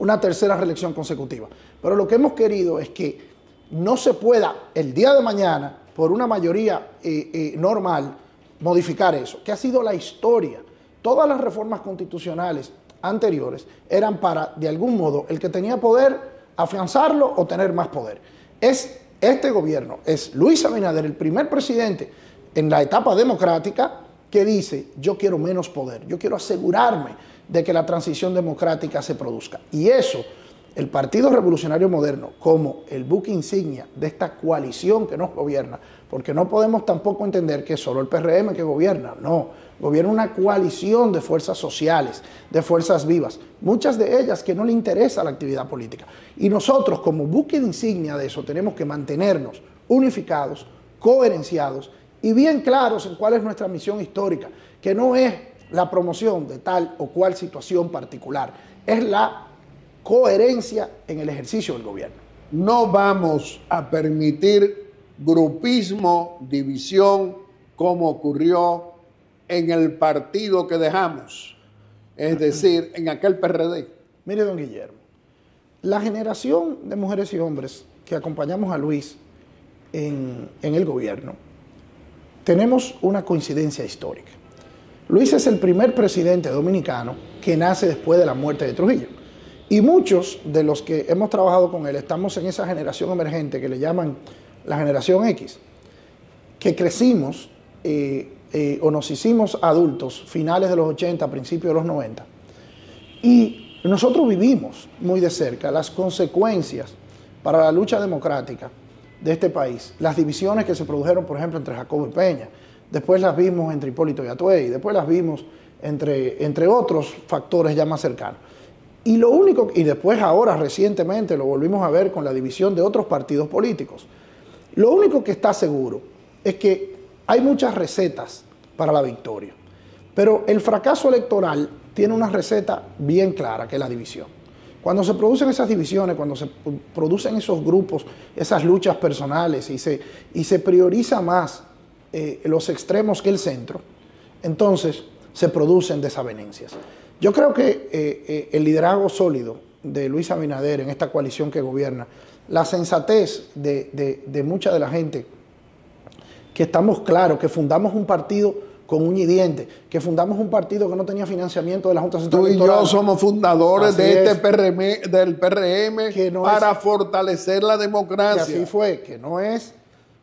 una tercera reelección consecutiva. Pero lo que hemos querido es que no se pueda el día de mañana, por una mayoría eh, eh, normal, modificar eso, que ha sido la historia. Todas las reformas constitucionales anteriores eran para, de algún modo, el que tenía poder afianzarlo o tener más poder. Es este gobierno, es Luis Abinader, el primer presidente en la etapa democrática que dice, yo quiero menos poder, yo quiero asegurarme de que la transición democrática se produzca. Y eso, el Partido Revolucionario Moderno, como el buque insignia de esta coalición que nos gobierna, porque no podemos tampoco entender que es solo el PRM que gobierna, no, gobierna una coalición de fuerzas sociales, de fuerzas vivas, muchas de ellas que no le interesa la actividad política. Y nosotros como buque de insignia de eso tenemos que mantenernos unificados, coherenciados y bien claros en cuál es nuestra misión histórica, que no es la promoción de tal o cual situación particular, es la coherencia en el ejercicio del gobierno. No vamos a permitir grupismo, división, como ocurrió en el partido que dejamos, es decir, en aquel PRD. Mire, don Guillermo, la generación de mujeres y hombres que acompañamos a Luis en, en el gobierno, tenemos una coincidencia histórica. Luis es el primer presidente dominicano que nace después de la muerte de Trujillo. Y muchos de los que hemos trabajado con él estamos en esa generación emergente que le llaman la generación X, que crecimos eh, eh, o nos hicimos adultos finales de los 80, principios de los 90, y nosotros vivimos muy de cerca las consecuencias para la lucha democrática de este país, las divisiones que se produjeron, por ejemplo, entre Jacobo y Peña, después las vimos entre Hipólito y Atuey, después las vimos entre, entre otros factores ya más cercanos. Y lo único, y después ahora recientemente lo volvimos a ver con la división de otros partidos políticos. Lo único que está seguro es que hay muchas recetas para la victoria, pero el fracaso electoral tiene una receta bien clara, que es la división. Cuando se producen esas divisiones, cuando se producen esos grupos, esas luchas personales y se, y se prioriza más eh, los extremos que el centro, entonces se producen desavenencias. Yo creo que eh, eh, el liderazgo sólido de Luis Abinader en esta coalición que gobierna la sensatez de, mucha de la gente, que estamos claros, que fundamos un partido con un y que fundamos un partido que no tenía financiamiento de la Junta Central Tú y yo somos fundadores de este PRM, del PRM para fortalecer la democracia. Y así fue, que no es.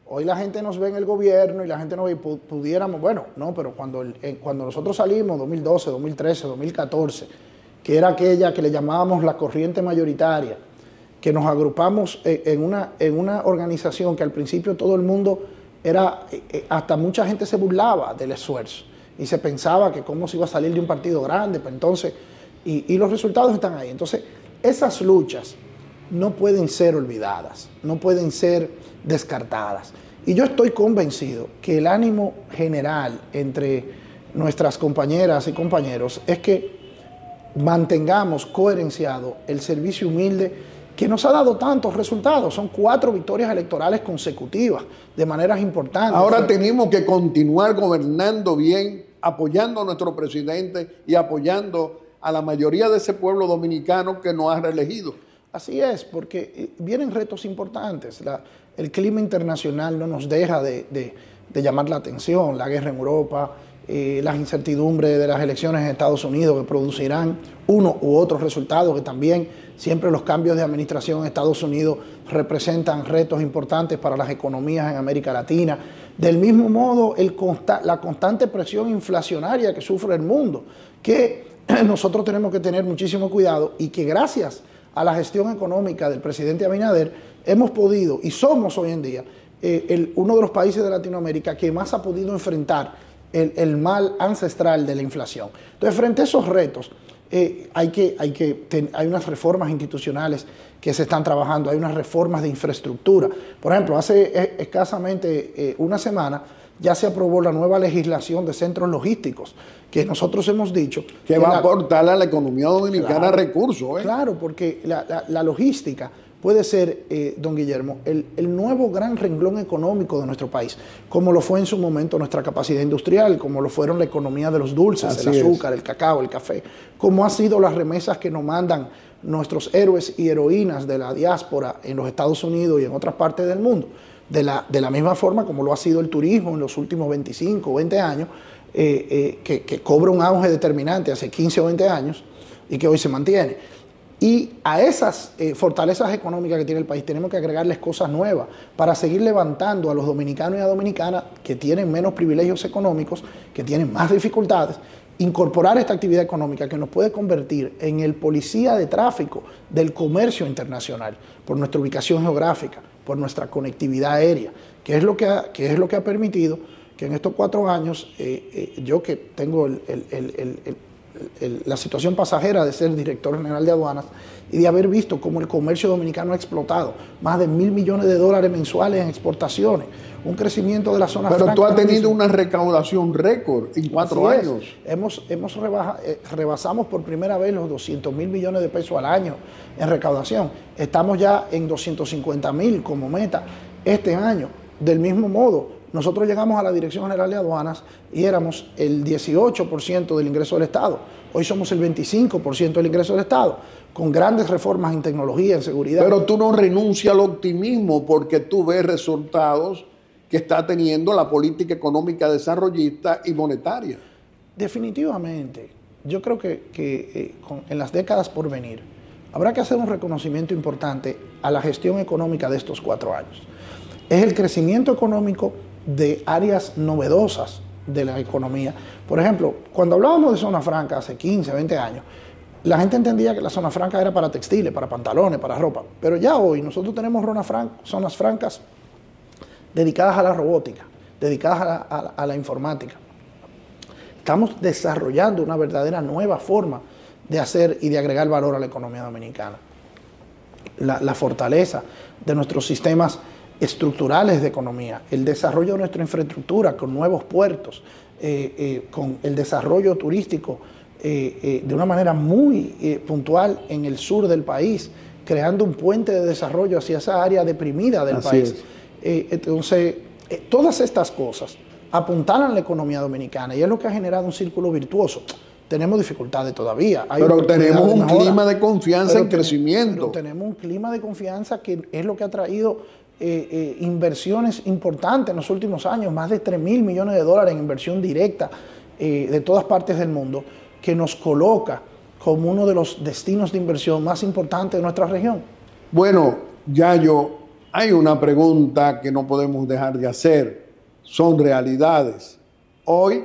Hoy la gente nos ve en el gobierno y la gente nos ve, pudiéramos, bueno, no, pero cuando nosotros salimos, 2012, 2013, 2014, que era aquella que le llamábamos la corriente mayoritaria, que nos agrupamos en una, en una organización que al principio todo el mundo era, eh, eh, hasta mucha gente se burlaba del esfuerzo y se pensaba que cómo se iba a salir de un partido grande, pues entonces, y, los resultados están ahí. Entonces, esas luchas no pueden ser olvidadas, no pueden ser descartadas. Y yo estoy convencido que el ánimo general entre nuestras compañeras y compañeros es que mantengamos coherenciado el servicio humilde que nos ha dado tantos resultados. Son cuatro victorias electorales consecutivas, de maneras importantes. Ahora tenemos que continuar gobernando bien, apoyando a nuestro presidente y apoyando a la mayoría de ese pueblo dominicano que nos ha reelegido. Así es, porque eh, vienen retos importantes. el clima internacional no nos deja de, de, llamar la atención, la guerra en Europa, eh, las incertidumbres de las elecciones en Estados Unidos que producirán uno u otro resultado que también Siempre los cambios de administración en Estados Unidos representan retos importantes para las economías en América Latina. Del mismo modo, la constante presión inflacionaria que sufre el mundo, que nosotros tenemos que tener muchísimo cuidado y que gracias a la gestión económica del presidente Abinader hemos podido y somos hoy en día eh, uno de los países de Latinoamérica que más ha podido enfrentar el mal ancestral de la inflación. Entonces, frente a esos retos, eh, hay, que, hay, que hay unas reformas institucionales que se están trabajando, hay unas reformas de infraestructura. Por ejemplo, hace escasamente eh, una semana ya se aprobó la nueva legislación de centros logísticos, que nosotros hemos dicho... Que, va a aportar a la economía dominicana recursos. ¿eh? Claro, porque la, la logística puede ser, eh, don Guillermo, el, nuevo gran renglón económico de nuestro país, como lo fue en su momento nuestra capacidad industrial, como lo fueron la economía de los dulces, el azúcar, el cacao, el café, como han sido las remesas que nos mandan nuestros héroes y heroínas de la diáspora en los Estados Unidos y en otras partes del mundo. De la, de la misma forma como lo ha sido el turismo en los últimos 25 o 20 años, eh, eh, que, que cobra un auge determinante hace 15 o 20 años y que hoy se mantiene. Y a esas eh, fortalezas económicas que tiene el país tenemos que agregarles cosas nuevas para seguir levantando a los dominicanos y a dominicanas que tienen menos privilegios económicos, que tienen más dificultades, incorporar esta actividad económica que nos puede convertir en el policía de tráfico del comercio internacional por nuestra ubicación geográfica, por nuestra conectividad aérea, que es lo que ha, es lo que ha permitido que en estos cuatro años, eh, eh, yo que tengo el la situación pasajera de ser director general de aduanas y de haber visto cómo el comercio dominicano ha explotado más de mil millones de dólares mensuales en exportaciones, un crecimiento de la zona Pero tú has tenido una recaudación récord en cuatro años. Hemos, hemos eh, rebasamos por primera vez los 200 mil millones de pesos al año en recaudación. Estamos ya en 250 mil como meta este año. Del mismo modo, nosotros llegamos a la Dirección General de Aduanas y éramos el 18% del ingreso del Estado. Hoy somos el 25% del ingreso del Estado, con grandes reformas en tecnología, en seguridad. Pero tú no renuncias al optimismo porque tú ves resultados que está teniendo la política económica desarrollista y monetaria. Definitivamente. Yo creo que, eh, en las décadas por venir habrá que hacer un reconocimiento importante a la gestión económica de estos cuatro años. Es el crecimiento económico de áreas novedosas de la economía. Por ejemplo, cuando hablábamos de zona franca hace 15, 20 años, la gente entendía que la zona franca era para textiles, para pantalones, para ropa. Pero ya hoy nosotros tenemos zonas francas dedicadas a la robótica, dedicadas a la, informática. Estamos desarrollando una verdadera nueva forma de hacer y de agregar valor a la economía dominicana. la fortaleza de nuestros sistemas estructurales de economía, el desarrollo de nuestra infraestructura con nuevos puertos, eh, eh, con el desarrollo turístico eh, de una manera muy puntual en el sur del país, creando un puente de desarrollo hacia esa área deprimida del país. entonces, todas estas cosas a la economía dominicana y es lo que ha generado un círculo virtuoso tenemos dificultades todavía. Hay pero tenemos un clima de confianza en crecimiento. tenemos un clima de confianza que es lo que ha traído eh, eh, inversiones importantes en los últimos años, más de 3 mil millones de dólares en inversión directa eh, de todas partes del mundo, que nos coloca como uno de los destinos de inversión más importantes de nuestra región. Bueno, Yayo, hay una pregunta que no podemos dejar de hacer. Son realidades. Hoy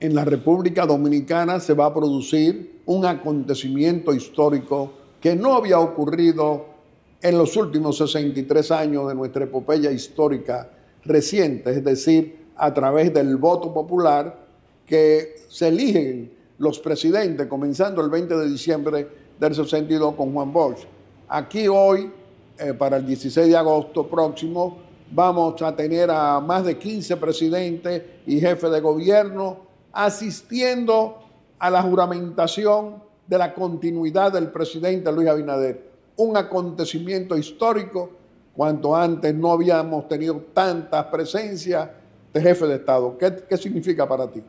en la República Dominicana se va a producir un acontecimiento histórico que no había ocurrido en los últimos 63 años de nuestra epopeya histórica reciente, es decir, a través del voto popular que se eligen los presidentes, comenzando el 20 de diciembre del 62 con Juan Bosch. Aquí hoy, eh, para el 16 de agosto próximo, vamos a tener a más de 15 presidentes y jefes de gobierno asistiendo a la juramentación de la continuidad del presidente Luis Abinader un acontecimiento histórico, cuanto antes no habíamos tenido tantas presencias de jefe de Estado. ¿Qué, significa para ti?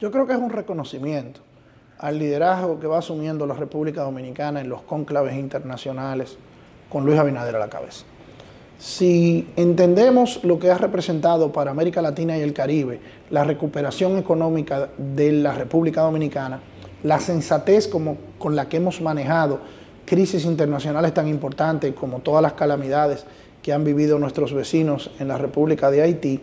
Yo creo que es un reconocimiento al liderazgo que va asumiendo la República Dominicana en los cónclaves internacionales con Luis Abinader a la cabeza. Si entendemos lo que ha representado para América Latina y el Caribe la recuperación económica de la República Dominicana, la sensatez como, con la que hemos manejado crisis internacionales tan importantes como todas las calamidades que han vivido nuestros vecinos en la República de Haití,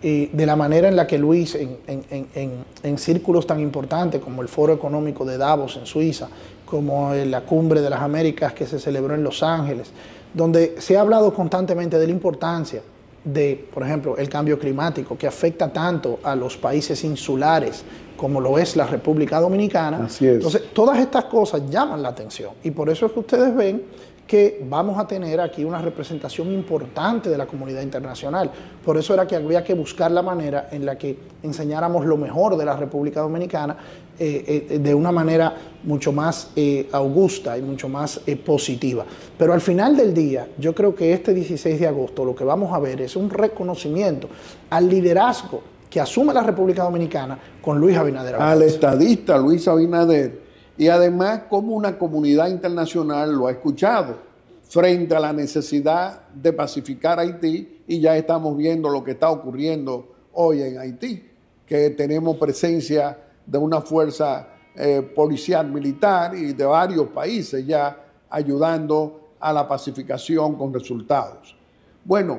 y de la manera en la que Luis, en, en, en, círculos tan importantes como el Foro Económico de Davos en Suiza, como la Cumbre de las Américas que se celebró en Los Ángeles, donde se ha hablado constantemente de la importancia de, por ejemplo, el cambio climático que afecta tanto a los países insulares como lo es la República Dominicana. Así Entonces, todas estas cosas llaman la atención y por eso es que ustedes ven que vamos a tener aquí una representación importante de la comunidad internacional. Por eso era que había que buscar la manera en la que enseñáramos lo mejor de la República Dominicana eh, eh, de una manera mucho más eh, augusta y mucho más positiva. Pero al final del día, yo creo que este 16 de agosto lo que vamos a ver es un reconocimiento al liderazgo que asume la República Dominicana con Luis Abinader. Al estadista Luis Abinader y además como una comunidad internacional lo ha escuchado frente a la necesidad de pacificar Haití y ya estamos viendo lo que está ocurriendo hoy en Haití, que tenemos presencia de una fuerza eh, policial militar y de varios países ya ayudando a la pacificación con resultados. Bueno,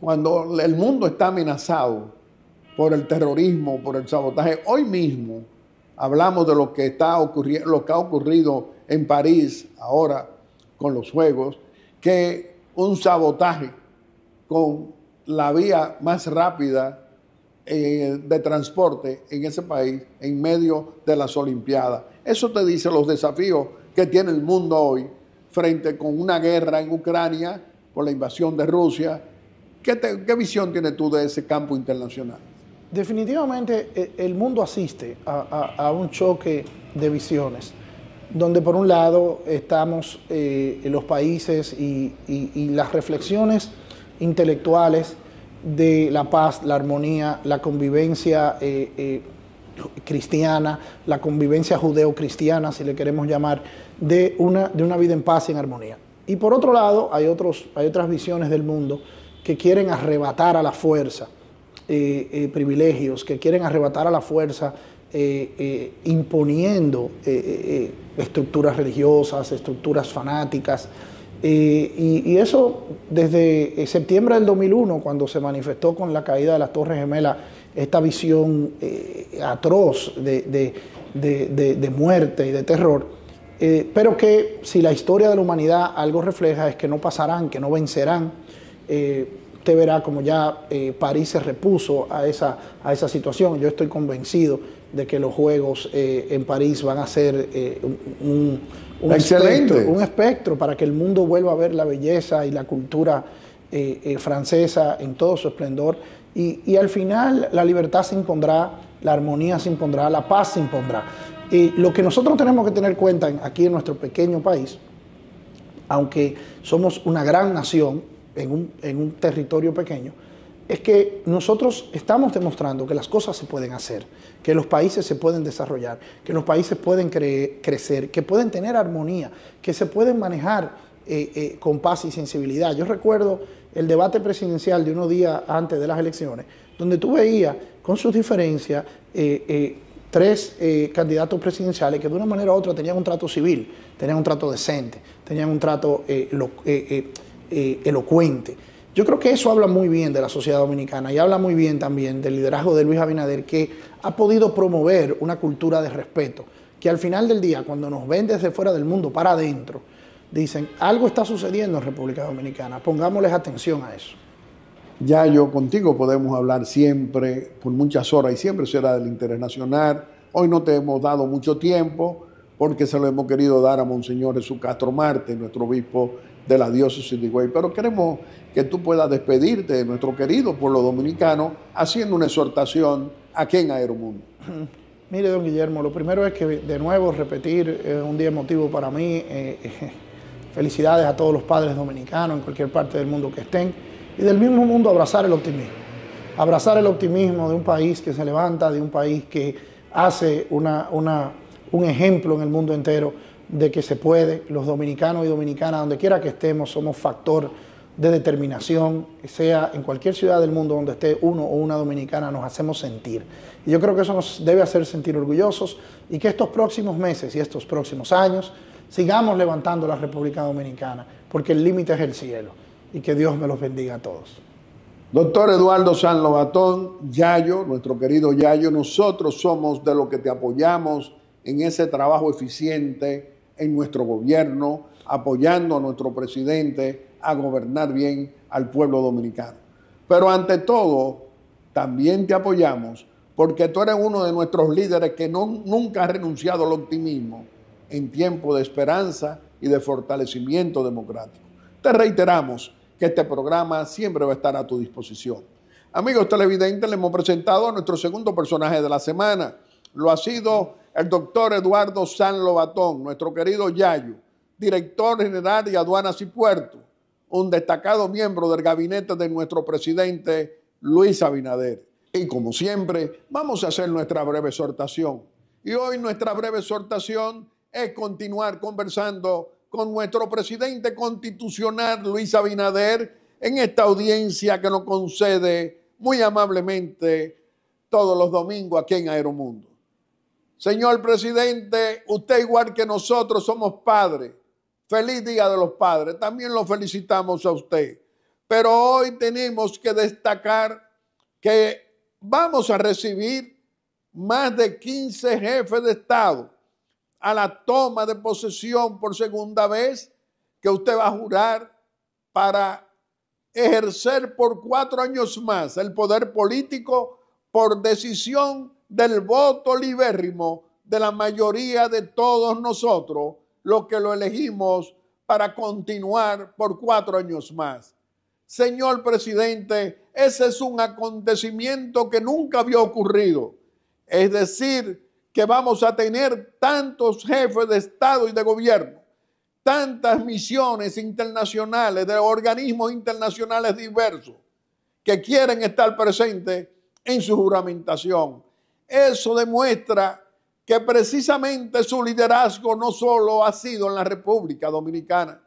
cuando el mundo está amenazado por el terrorismo, por el sabotaje, hoy mismo hablamos de lo que, está lo que ha ocurrido en París ahora con los Juegos, que un sabotaje con la vía más rápida eh, de transporte en ese país en medio de las Olimpiadas. Eso te dice los desafíos que tiene el mundo hoy frente con una guerra en Ucrania por la invasión de Rusia, ¿Qué, visión tienes tú de ese campo internacional? Definitivamente e, el mundo asiste a, un choque de visiones, donde por un lado estamos eh, los países y, las reflexiones intelectuales de la paz, la armonía, la convivencia eh, eh, cristiana, la convivencia judeo-cristiana, si le queremos llamar, de una, de una vida en paz y en armonía. Y por otro lado, hay, otros, hay otras visiones del mundo que quieren arrebatar a la fuerza eh, eh, privilegios, que quieren arrebatar a la fuerza eh, imponiendo estructuras religiosas, estructuras fanáticas. Y, eso desde septiembre del 2001, cuando se manifestó con la caída de las Torres Gemelas, esta visión atroz de, muerte y de terror, pero que si la historia de la humanidad algo refleja es que no pasarán, que no vencerán, eh, usted verá como ya eh, París se repuso a esa, a esa situación. Yo estoy convencido de que los Juegos eh, en París van a ser un, Excelente. Espectro, un espectro para que el mundo vuelva a ver la belleza y la cultura francesa en todo su esplendor. Y, al final la libertad se impondrá, la armonía se impondrá, la paz se impondrá. Y lo que nosotros tenemos que tener cuenta aquí en nuestro pequeño país, aunque somos una gran nación, en un, territorio pequeño, es que nosotros estamos demostrando que las cosas se pueden hacer, que los países se pueden desarrollar, que los países pueden crecer, que pueden tener armonía, que se pueden manejar eh, eh, con paz y sensibilidad. Yo recuerdo el debate presidencial de unos días antes de las elecciones, donde tú veías con sus diferencias eh, tres candidatos presidenciales que de una manera u otra tenían un trato civil, tenían un trato decente, tenían un trato... Eh, elocuente. Yo creo que eso habla muy bien de la sociedad dominicana y habla muy bien también del liderazgo de Luis Abinader, que ha podido promover una cultura de respeto, que al final del día, cuando nos ven desde fuera del mundo para adentro, dicen, algo está sucediendo en República Dominicana, pongámosles atención a eso. Ya yo contigo podemos hablar siempre, por muchas horas, y siempre será del interés nacional. Hoy no te hemos dado mucho tiempo, porque se lo hemos querido dar a Monseñor Jesús Castro Marte, nuestro obispo de la diócesis de Higüey. Pero queremos que tú puedas despedirte de nuestro querido pueblo dominicano haciendo una exhortación aquí en Aeromundo. Mire, don Guillermo, lo primero es que de nuevo repetir eh, un día emotivo para mí. Eh, felicidades a todos los padres dominicanos en cualquier parte del mundo que estén. Y del mismo mundo abrazar el optimismo. Abrazar el optimismo de un país que se levanta, de un país que hace una, un ejemplo en el mundo entero de que se puede, los dominicanos y dominicanas, donde quiera que estemos, somos factor de determinación, sea en cualquier ciudad del mundo donde esté uno o una dominicana, nos hacemos sentir. Y yo creo que eso nos debe hacer sentir orgullosos y que estos próximos meses y estos próximos años sigamos levantando la República Dominicana, porque el límite es el cielo y que Dios me los bendiga a todos. Doctor Eduardo San Lobatón, Yayo, nuestro querido Yayo, nosotros somos de los que te apoyamos en ese trabajo eficiente en nuestro gobierno, apoyando a nuestro presidente a gobernar bien al pueblo dominicano. Pero ante todo, también te apoyamos porque tú eres uno de nuestros líderes que no, nunca ha renunciado al optimismo en tiempo de esperanza y de fortalecimiento democrático. Te reiteramos que este programa siempre va a estar a tu disposición. Amigos televidentes, le hemos presentado a nuestro segundo personaje de la semana. Lo ha sido el doctor Eduardo San Lobatón, nuestro querido Yayo, director general de aduanas y puertos, un destacado miembro del gabinete de nuestro presidente Luis Abinader. Y como siempre, vamos a hacer nuestra breve exhortación. Y hoy nuestra breve exhortación es continuar conversando con nuestro presidente constitucional Luis Abinader en esta audiencia que nos concede muy amablemente todos los domingos aquí en Aeromundo. Señor presidente, usted igual que nosotros somos padres. Feliz Día de los Padres. También lo felicitamos a usted. Pero hoy tenemos que destacar que vamos a recibir más de 15 jefes de Estado a la toma de posesión por segunda vez que usted va a jurar para ejercer por cuatro años más el poder político por decisión del voto libérrimo de la mayoría de todos nosotros, los que lo elegimos para continuar por cuatro años más. Señor presidente, ese es un acontecimiento que nunca había ocurrido. Es decir, que vamos a tener tantos jefes de Estado y de gobierno, tantas misiones internacionales, de organismos internacionales diversos, que quieren estar presentes en su juramentación. Eso demuestra que precisamente su liderazgo no solo ha sido en la República Dominicana,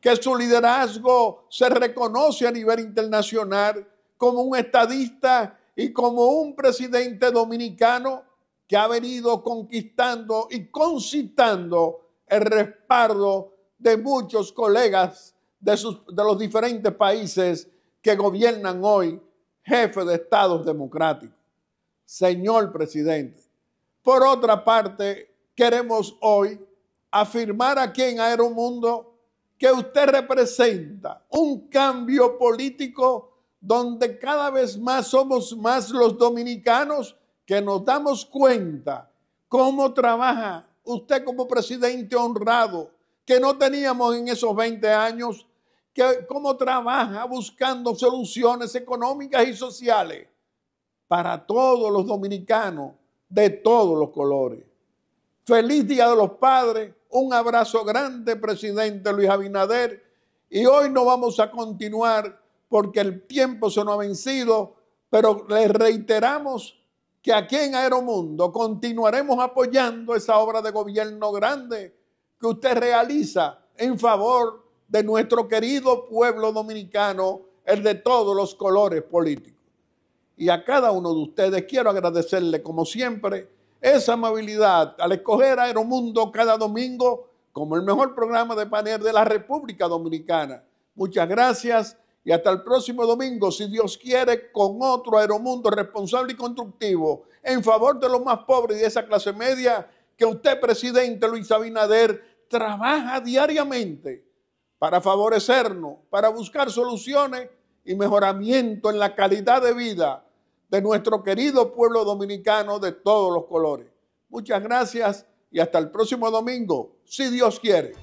que su liderazgo se reconoce a nivel internacional como un estadista y como un presidente dominicano que ha venido conquistando y concitando el respaldo de muchos colegas de, de los diferentes países que gobiernan hoy jefe de estados democráticos señor presidente. Por otra parte, queremos hoy afirmar aquí en Aeromundo que usted representa un cambio político donde cada vez más somos más los dominicanos que nos damos cuenta cómo trabaja usted como presidente honrado, que no teníamos en esos 20 años, que cómo trabaja buscando soluciones económicas y sociales para todos los dominicanos de todos los colores. Feliz Día de los Padres, un abrazo grande, presidente Luis Abinader, y hoy no vamos a continuar porque el tiempo se nos ha vencido, pero les reiteramos que aquí en Aeromundo continuaremos apoyando esa obra de gobierno grande que usted realiza en favor de nuestro querido pueblo dominicano, el de todos los colores políticos y a cada uno de ustedes quiero agradecerle como siempre esa amabilidad al escoger Aeromundo cada domingo como el mejor programa de panel de la República Dominicana. Muchas gracias y hasta el próximo domingo, si Dios quiere, con otro Aeromundo responsable y constructivo en favor de los más pobres y de esa clase media que usted, presidente Luis Abinader, trabaja diariamente para favorecernos, para buscar soluciones y mejoramiento en la calidad de vida de nuestro querido pueblo dominicano de todos los colores. Muchas gracias y hasta el próximo domingo, si Dios quiere.